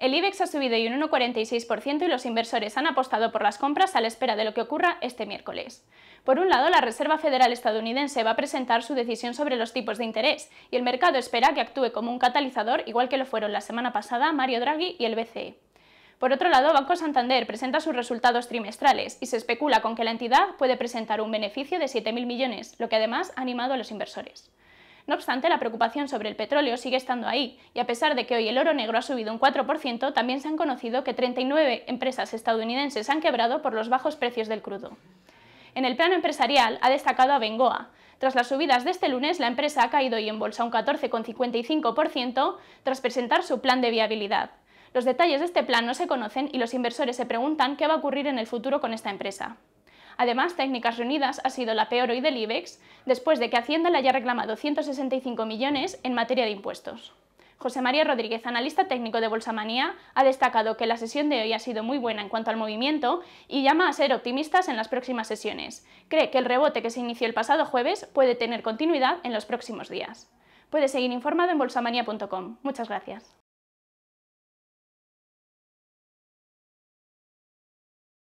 El IBEX ha subido y un 1,46% y los inversores han apostado por las compras a la espera de lo que ocurra este miércoles. Por un lado, la Reserva Federal estadounidense va a presentar su decisión sobre los tipos de interés y el mercado espera que actúe como un catalizador, igual que lo fueron la semana pasada Mario Draghi y el BCE. Por otro lado, Banco Santander presenta sus resultados trimestrales y se especula con que la entidad puede presentar un beneficio de 7.000 millones, lo que además ha animado a los inversores. No obstante, la preocupación sobre el petróleo sigue estando ahí, y a pesar de que hoy el oro negro ha subido un 4%, también se han conocido que 39 empresas estadounidenses han quebrado por los bajos precios del crudo. En el plano empresarial ha destacado a Bengoa. Tras las subidas de este lunes, la empresa ha caído hoy en bolsa un 14,55% tras presentar su plan de viabilidad. Los detalles de este plan no se conocen y los inversores se preguntan qué va a ocurrir en el futuro con esta empresa. Además, Técnicas Reunidas ha sido la peor hoy del IBEX, después de que Hacienda le haya reclamado 165 millones en materia de impuestos. José María Rodríguez, analista técnico de Bolsamanía, ha destacado que la sesión de hoy ha sido muy buena en cuanto al movimiento y llama a ser optimistas en las próximas sesiones. Cree que el rebote que se inició el pasado jueves puede tener continuidad en los próximos días. Puede seguir informado en bolsamania.com. Muchas gracias.